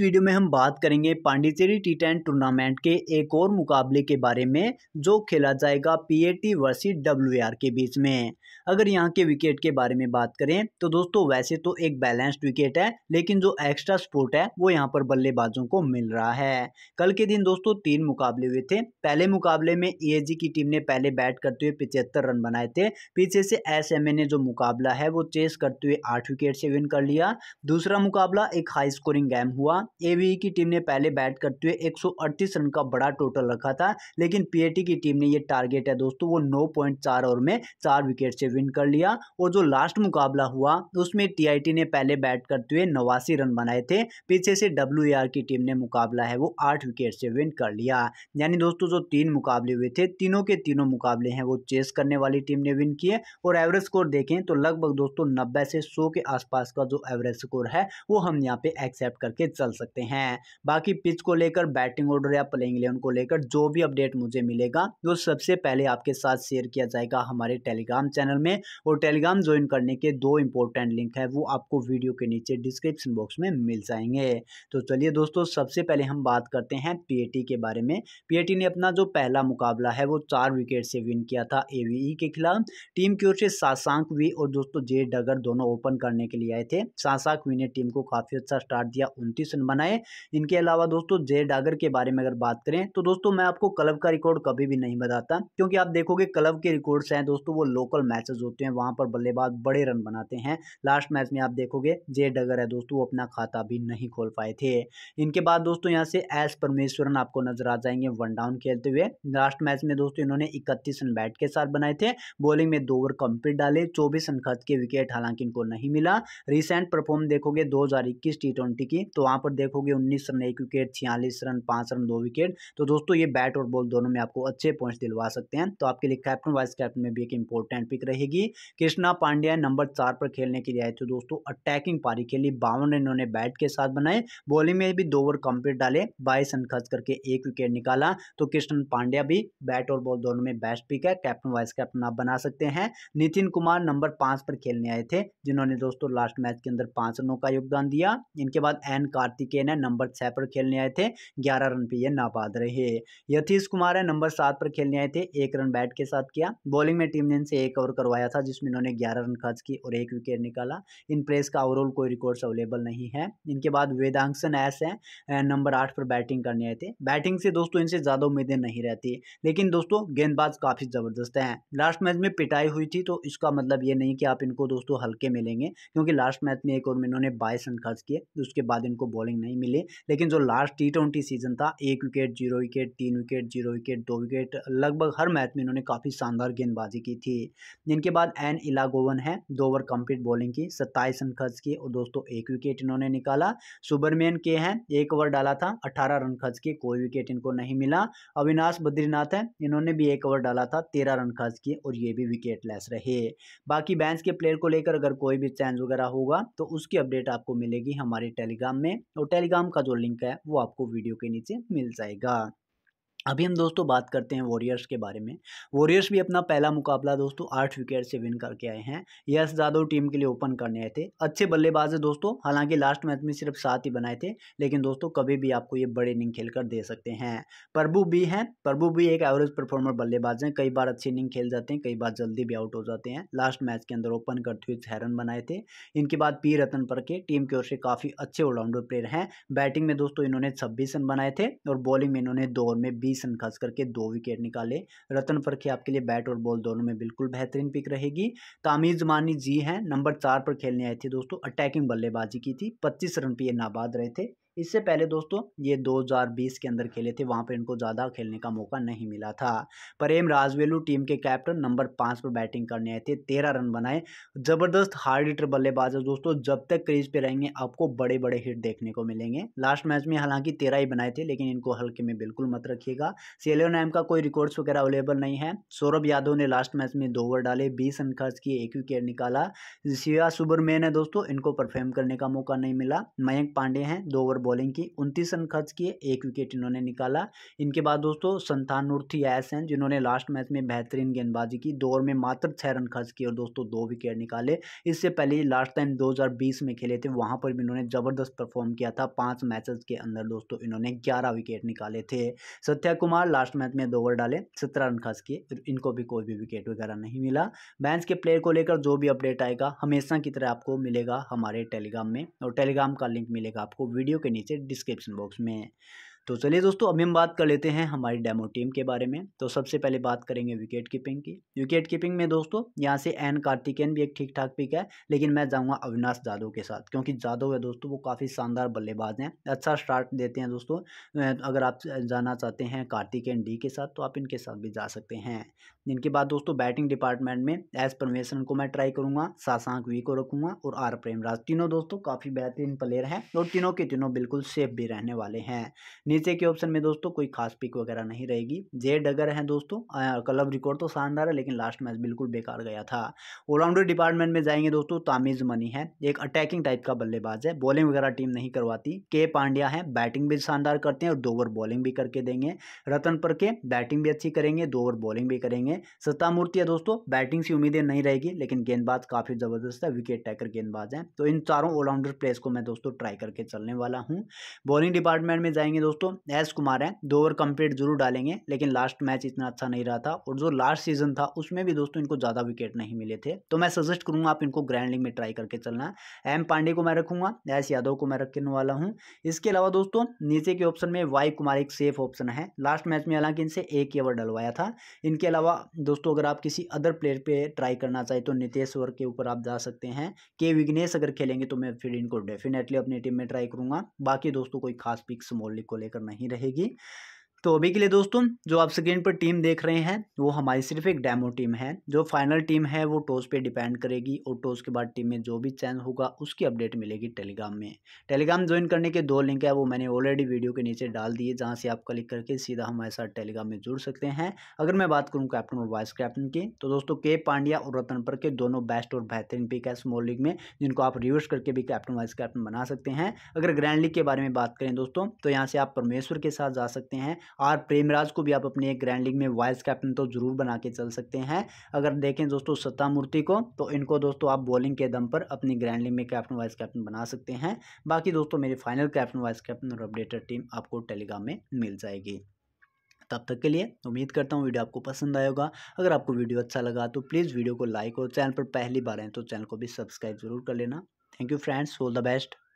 video में हम बात करेंगे पांडिचेरी टी टेन टूर्नामेंट के एक और मुकाबले के बारे में जो खेला जाएगा पीएटी वर्सेस डब्ल्यूआर के बीच में अगर यहाँ के विकेट के बारे में बात करें तो दोस्तों वैसे तो एक बैलेंस्ड विकेट है लेकिन जो एक्स्ट्रा स्पोर्ट है वो यहाँ पर बल्लेबाजों को मिल रहा है कल के दिन दोस्तों तीन मुकाबले हुए थे पहले मुकाबले में ए e की टीम ने पहले बैट करते हुए पिछहत्तर रन बनाए थे पीछे से एस ने जो मुकाबला है वो चेस करते हुए आठ विकेट से विन कर लिया दूसरा मुकाबला एक हाई स्कोरिंग गेम हुआ एवी की टीम ने पहले बैट करते हुए एक रन का बड़ा टोटल रखा था लेकिन पीएटी की टीम ने ये टारगेट है दोस्तों वो नौ पॉइंट चार ओवर में चार विकेट से विन कर लिया और जो लास्ट मुकाबला हुआ उसमें टीआईटी ने पहले बैट करते हुए नवासी रन बनाए थे पीछे से डब्ल्यू की टीम ने मुकाबला है वो आठ विकेट से विन कर लिया यानी दोस्तों जो तीन मुकाबले हुए थे तीनों के तीनों मुकाबले हैं वो चेस करने वाली टीम ने विन किए और एवरेज स्कोर देखें तो लगभग दोस्तों नब्बे से सौ के आसपास का जो एवरेज स्कोर है वो हम यहाँ पे एक्सेप्ट करके चल सकते हैं बाकी पिच को लेकर बैटिंग ऑर्डर या प्लेइंग इलेवन को लेकर जो भी अपडेट मुझे मिलेगा वो सबसे पहले आपके साथ शेयर किया जाएगा हमारे टेलीग्राम चैनल में और टेलीग्राम ज्वाइन करने के दो इंपॉर्टेंट लिंक है वो आपको वीडियो के नीचे डिस्क्रिप्शन बॉक्स में मिल जाएंगे तो चलिए दोस्तों सबसे पहले हम बात करते हैं पीएटी के बारे में पीएटी ने अपना जो पहला मुकाबला है वो चार विकेट से विन किया था एवीई के खिलाफ टीम की ओर से सासांक वी और दोस्तों जे डगर दोनों ओपन करने के लिए आए थे सासांक वी ने टीम को काफ़ी अच्छा स्टार्ट दिया उनतीस ऑप्शन बनाए इनके अलावा दोस्तों जय डागर के बारे में अगर बात करें तो दोस्तों मैं आपको क्लब का रिकॉर्ड कभी भी नहीं बताता क्योंकि आप देखोगे क्लब के रिकॉर्ड्स हैं दोस्तों वो लोकल मैचेस होते हैं वहां पर बल्लेबाज बड़े रन बनाते हैं लास्ट मैच में आप देखोगे जय डगर है दोस्तों वो अपना खाता भी नहीं खोल पाए थे इनके बाद दोस्तों यहाँ से एस परमेश्वरन आपको नजर आ जाएंगे वन डाउन खेलते हुए लास्ट मैच में दोस्तों इन्होंने इकतीस रन बैट के साथ बनाए थे बॉलिंग में दो ओवर कंप्लीट डाले चौबीस रन खर्च के विकेट हालांकि इनको नहीं मिला रिसेंट परफॉर्म देखोगे दो हजार इक्कीस की तो वहां पर देखोगे उन्नीस रन एक विकेट छियालीस रन पांच रन दो विकेट तो दोस्तों ये बैट और बॉल दोनों में आपको अच्छे पॉइंट्स दिलवा सकते हैं तो आपके लिए कैप्टन वाइस कैप्टन में भी एक इंपॉर्टेंट पिक रहेगी कृष्णा पांड्या नंबर चार पर खेलने के लिए आए थे दोस्तों अटैकिंग पारी खेली बावन रन इन्होंने बैट के साथ बनाए बॉलिंग में भी दो ओवर कंप्लीट डाले बाईस रन खर्च करके एक विकेट निकाला तो कृष्ण पांड्या भी बैट और बॉल दोनों में बेस्ट पिक है कैप्टन वाइस कैप्टन आप बना सकते हैं नितिन कुमार नंबर पांच पर खेलने आए थे जिन्होंने दोस्तों लास्ट मैच के अंदर पांच रनों का योगदान दिया इनके बाद एन कार्तिक कार्तिकेयन है नंबर छः पर खेलने आए थे ग्यारह रन पर ये नाबाद रहे यथीश कुमार है नंबर सात पर खेलने आए थे एक रन बैट के साथ किया बॉलिंग में टीम ने इनसे एक ओवर करवाया था जिसमें इन्होंने ग्यारह रन खर्च की और एक विकेट निकाला इन प्लेयर्स का ओवरऑल कोई रिकॉर्ड्स अवेलेबल नहीं है इनके बाद वेदांशन एस है नंबर आठ पर बैटिंग करने आए थे बैटिंग से दोस्तों इनसे ज़्यादा उम्मीदें नहीं रहती लेकिन दोस्तों गेंदबाज काफ़ी ज़बरदस्त हैं लास्ट मैच में पिटाई हुई थी तो इसका मतलब ये नहीं कि आप इनको दोस्तों हल्के मिलेंगे क्योंकि लास्ट मैच में एक ओवर में इन्होंने बाईस रन खर्च किए उसके बाद इनको बॉलिंग बॉलिंग नहीं मिली लेकिन जो लास्ट टी सीजन था एक विकेट जीरो विकेट तीन विकेट जीरो विकेट दो विकेट लगभग हर मैच में इन्होंने काफ़ी शानदार गेंदबाजी की थी जिनके बाद एन इलागोवन है दो ओवर कंप्लीट बॉलिंग की सत्ताईस रन खर्च किए और दोस्तों एक विकेट इन्होंने निकाला सुबरमैन के हैं एक ओवर डाला था अट्ठारह रन खर्च किए कोई विकेट इनको नहीं मिला अविनाश बद्रीनाथ है इन्होंने भी एक ओवर डाला था तेरह रन खर्च किए और ये भी विकेट लेस रहे बाकी बैंस के प्लेयर को लेकर अगर कोई भी चेंज वगैरह होगा तो उसकी अपडेट आपको मिलेगी हमारे टेलीग्राम में और टेलीग्राम का जो लिंक है वो आपको वीडियो के नीचे मिल जाएगा अभी हम दोस्तों बात करते हैं वॉरियर्स के बारे में वॉरियर्स भी अपना पहला मुकाबला दोस्तों आठ विकेट से विन करके आए हैं यश जादव टीम के लिए ओपन करने आए थे अच्छे बल्लेबाज है दोस्तों हालांकि लास्ट मैच में सिर्फ सात ही बनाए थे लेकिन दोस्तों कभी भी आपको ये बड़े इनिंग खेलकर दे सकते हैं प्रभु भी हैं प्रभु भी एक एवरेज परफॉर्मर बल्लेबाज हैं कई बार अच्छी इनिंग खेल जाते हैं कई बार जल्दी भी आउट हो जाते हैं लास्ट मैच के अंदर ओपन करते हुए छह रन बनाए थे इनके बाद पी रतन पर के टीम की ओर से काफ़ी अच्छे ऑलराउंडर प्लेयर हैं बैटिंग में दोस्तों इन्होंने छब्बीस रन बनाए थे और बॉलिंग में इन्होंने दो ओवर में बीस रन खास करके दो विकेट निकाले रतन परखे आपके लिए बैट और बॉल दोनों में बिल्कुल बेहतरीन पिक रहेगी तामीज मानी जी हैं नंबर चार पर खेलने आए थे दोस्तों अटैकिंग बल्लेबाजी की थी पच्चीस रन पर नाबाद रहे थे इससे पहले दोस्तों ये 2020 के अंदर खेले थे वहाँ पर इनको ज़्यादा खेलने का मौका नहीं मिला था प्रेम राजवेलू टीम के कैप्टन नंबर पाँच पर बैटिंग करने आए थे तेरह रन बनाए ज़बरदस्त हार्ड हिटर बल्लेबाज है दोस्तों जब तक क्रीज पे रहेंगे आपको बड़े बड़े हिट देखने को मिलेंगे लास्ट मैच में हालांकि तेरह ही बनाए थे लेकिन इनको हल्के में बिल्कुल मत रखिएगा सेलियो नाम का कोई रिकॉर्ड्स वगैरह अवेलेबल नहीं है सौरभ यादव ने लास्ट मैच में दो ओवर डाले बीस रन खर्च किए एक विकेट निकाला शिवा सुबरमेन है दोस्तों इनको परफॉर्म करने का मौका नहीं मिला मयंक पांडे हैं दो ओवर बॉलिंग की उनतीस रन खर्च किए एक विकेट इन्होंने निकाला इनके बाद दोस्तों संतानुर्थी एस हैं जिन्होंने लास्ट मैच में बेहतरीन गेंदबाजी की दो में मात्र छः रन खर्च किए और दोस्तों दो विकेट निकाले इससे पहले लास्ट टाइम दो में खेले थे वहाँ पर भी इन्होंने ज़बरदस्त परफॉर्म किया था पाँच मैचेस के अंदर दोस्तों इन्होंने ग्यारह विकेट निकाले थे सत्या कुमार लास्ट मैच में दो ओवर डाले सत्रह रन खर्च किए इनको भी कोई भी विकेट वगैरह नहीं मिला बैंस के प्लेयर को लेकर जो भी अपडेट आएगा हमेशा की तरह आपको मिलेगा हमारे टेलीग्राम में और टेलीग्राम का लिंक मिलेगा आपको वीडियो के नीचे डिस्क्रिप्शन बॉक्स में तो चलिए दोस्तों अभी हम बात कर लेते हैं हमारी डेमो टीम के बारे में तो सबसे पहले बात करेंगे विकेट कीपिंग की विकेट कीपिंग में दोस्तों यहाँ से एन कार्तिकेन भी एक ठीक ठाक पिक है लेकिन मैं जाऊँगा अविनाश जादव के साथ क्योंकि जादव है दोस्तों वो काफ़ी शानदार बल्लेबाज हैं अच्छा स्टार्ट देते हैं दोस्तों अगर आप जाना चाहते हैं कार्तिकेन डी के साथ तो आप इनके साथ भी जा सकते हैं इनके बाद दोस्तों बैटिंग डिपार्टमेंट में एस परमेश्वरन को मैं ट्राई करूँगा सासांक वी को रखूँगा और आर प्रेमराज तीनों दोस्तों काफ़ी बेहतरीन प्लेयर हैं और तीनों के तीनों बिल्कुल सेफ भी रहने वाले हैं नीचे के ऑप्शन में दोस्तों कोई खास पिक वगैरह नहीं रहेगी जे डगर है दोस्तों क्लब रिकॉर्ड तो शानदार है लेकिन लास्ट मैच बिल्कुल बेकार गया था ऑलराउंडर डिपार्टमेंट में जाएंगे दोस्तों तामिज मनी है एक अटैकिंग टाइप का बल्लेबाज है बॉलिंग वगैरह टीम नहीं करवाती के पांड्या है बैटिंग भी शानदार करते हैं और दो ओवर बॉलिंग भी करके देंगे रतन पर के बैटिंग भी अच्छी करेंगे दो ओवर बॉलिंग भी करेंगे सत्तामूर्ति है दोस्तों बैटिंग से उम्मीदें नहीं रहेगी लेकिन गेंदबाज काफी जबरदस्त है विकेट टैकर गेंदबाज है तो इन चारों ऑलराउंडर प्लेयर्स को मैं दोस्तों ट्राई करके चलने वाला हूँ बॉलिंग डिपार्टमेंट में जाएंगे दोस्तों दोस्तों एस कुमार हैं दो ओवर कंप्लीट जरूर डालेंगे लेकिन लास्ट मैच इतना अच्छा नहीं रहा था और जो लास्ट सीजन था उसमें भी दोस्तों इनको ज़्यादा विकेट नहीं मिले थे तो मैं सजेस्ट करूंगा आप इनको ग्रैंड लीग में ट्राई करके चलना है एम पांडे को मैं रखूंगा एस यादव को मैं रखने वाला हूँ इसके अलावा दोस्तों नीचे के ऑप्शन में वाई कुमार एक सेफ ऑप्शन है लास्ट मैच में हालांकि इनसे एक ही ओवर डलवाया था इनके अलावा दोस्तों अगर आप किसी अदर प्लेयर पर ट्राई करना चाहे तो नितेश वर्ग के ऊपर आप जा सकते हैं के विघ्नेश अगर खेलेंगे तो मैं फिर इनको डेफिनेटली अपनी टीम में ट्राई करूंगा बाकी दोस्तों कोई खास पिक स्मॉल लीग को लेकर नहीं रहेगी तो अभी के लिए दोस्तों जो आप स्क्रीन पर टीम देख रहे हैं वो हमारी सिर्फ एक डेमो टीम है जो फाइनल टीम है वो टॉस पे डिपेंड करेगी और टॉस के बाद टीम में जो भी चेंज होगा उसकी अपडेट मिलेगी टेलीग्राम में टेलीग्राम ज्वाइन करने के दो लिंक है वो मैंने ऑलरेडी वीडियो के नीचे डाल दिए जहाँ से आप क्लिक करके सीधा हमारे साथ टेलीग्राम में जुड़ सकते हैं अगर मैं बात करूँ कैप्टन और वाइस कैप्टन की तो दोस्तों के पांड्या और रतन पर के दोनों बेस्ट और बेहतरीन पिक है स्मॉल लीग में जिनको आप रिवर्स करके भी कैप्टन वाइस कैप्टन बना सकते हैं अगर ग्रैंड लीग के बारे में बात करें दोस्तों तो यहाँ से आप परमेश्वर के साथ जा सकते हैं आर प्रेमराज को भी आप अपने एक ग्रैंड लीग में वाइस कैप्टन तो जरूर बना के चल सकते हैं अगर देखें दोस्तों सत्तामूर्ति को तो इनको दोस्तों आप बॉलिंग के दम पर अपनी ग्रैंड लीग में कैप्टन वाइस कैप्टन बना सकते हैं बाकी दोस्तों मेरी फाइनल कैप्टन वाइस कैप्टन और अपडेटेड टीम आपको टेलीग्राम में मिल जाएगी तब तक के लिए उम्मीद करता हूँ वीडियो आपको पसंद आया होगा अगर आपको वीडियो अच्छा लगा तो प्लीज़ वीडियो को लाइक और चैनल पर पहली बार आए तो चैनल को भी सब्सक्राइब जरूर कर लेना thank you friends all the best